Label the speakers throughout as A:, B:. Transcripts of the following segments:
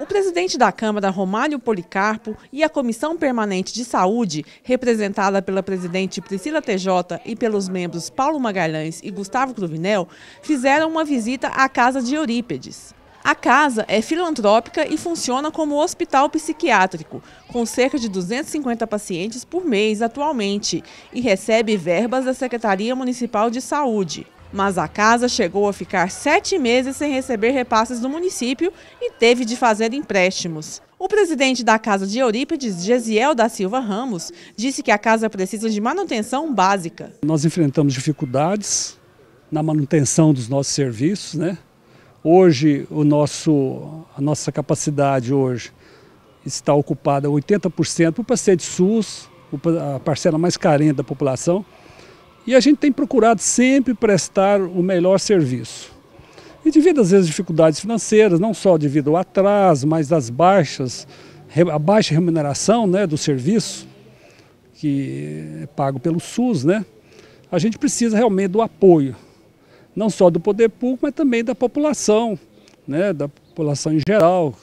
A: O presidente da Câmara, Romário Policarpo, e a Comissão Permanente de Saúde, representada pela presidente Priscila TJ e pelos membros Paulo Magalhães e Gustavo Cruvinel, fizeram uma visita à Casa de Eurípedes. A casa é filantrópica e funciona como hospital psiquiátrico, com cerca de 250 pacientes por mês atualmente, e recebe verbas da Secretaria Municipal de Saúde mas a casa chegou a ficar sete meses sem receber repasses do município e teve de fazer empréstimos. O presidente da Casa de Eurípides, Gesiel da Silva Ramos, disse que a casa precisa de manutenção básica.
B: Nós enfrentamos dificuldades na manutenção dos nossos serviços, né? Hoje o nosso a nossa capacidade hoje está ocupada 80% por paciente SUS, a parcela mais carente da população. E a gente tem procurado sempre prestar o melhor serviço. E devido às vezes dificuldades financeiras, não só devido ao atraso, mas das baixas, a baixa remuneração né, do serviço, que é pago pelo SUS, né, a gente precisa realmente do apoio, não só do poder público, mas também da população, né, da população em geral,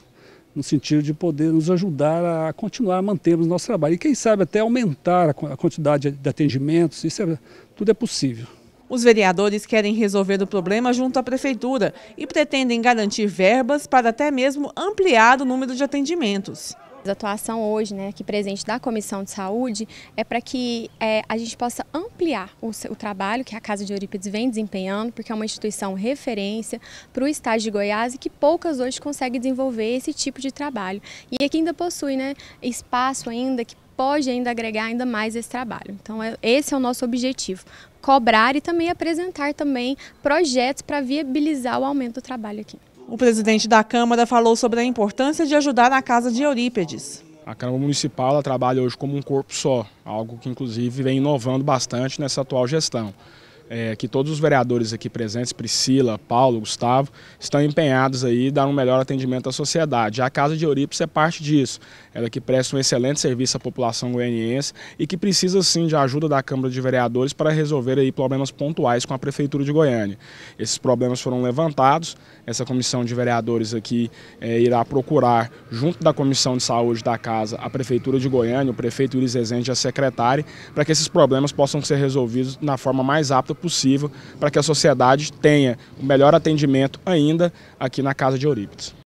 B: no sentido de poder nos ajudar a continuar mantendo o nosso trabalho. E quem sabe até aumentar a quantidade de atendimentos, isso é, tudo é possível.
A: Os vereadores querem resolver o problema junto à prefeitura e pretendem garantir verbas para
C: até mesmo ampliar o número de atendimentos. A atuação hoje, né, aqui presente da Comissão de Saúde, é para que é, a gente possa ampliar o, o, trabalho que a Casa de Eurípides vem desempenhando, porque é uma instituição referência para o estado de Goiás e que poucas hoje conseguem desenvolver esse tipo de trabalho. E aqui é ainda possui né, espaço ainda que pode ainda agregar ainda mais esse trabalho. Então, é, esse é o nosso objetivo, cobrar e também apresentar também projetos para viabilizar o aumento do trabalho aqui.
D: O presidente da Câmara falou sobre a importância
A: de ajudar na casa de Eurípedes.
D: A Câmara Municipal trabalha hoje como um corpo só, algo que inclusive vem inovando bastante nessa atual gestão é, que todos os vereadores aqui presentes, Priscila, Paulo, Gustavo, estão empenhados aí em dar um melhor atendimento à sociedade. A Casa de Eurípides é parte disso. Ela é que presta um excelente serviço à população goianiense e que precisa sim de ajuda da Câmara de Vereadores para resolver aí problemas pontuais com a Prefeitura de Goiânia. Esses problemas foram levantados, essa comissão de vereadores aqui é, irá procurar, junto da Comissão de Saúde da Casa, a Prefeitura de Goiânia, o prefeito Iris Rezende e a secretária, para que esses problemas possam ser resolvidos na forma mais rápida possível para que a sociedade tenha o melhor atendimento ainda aqui na Casa de Eurípides.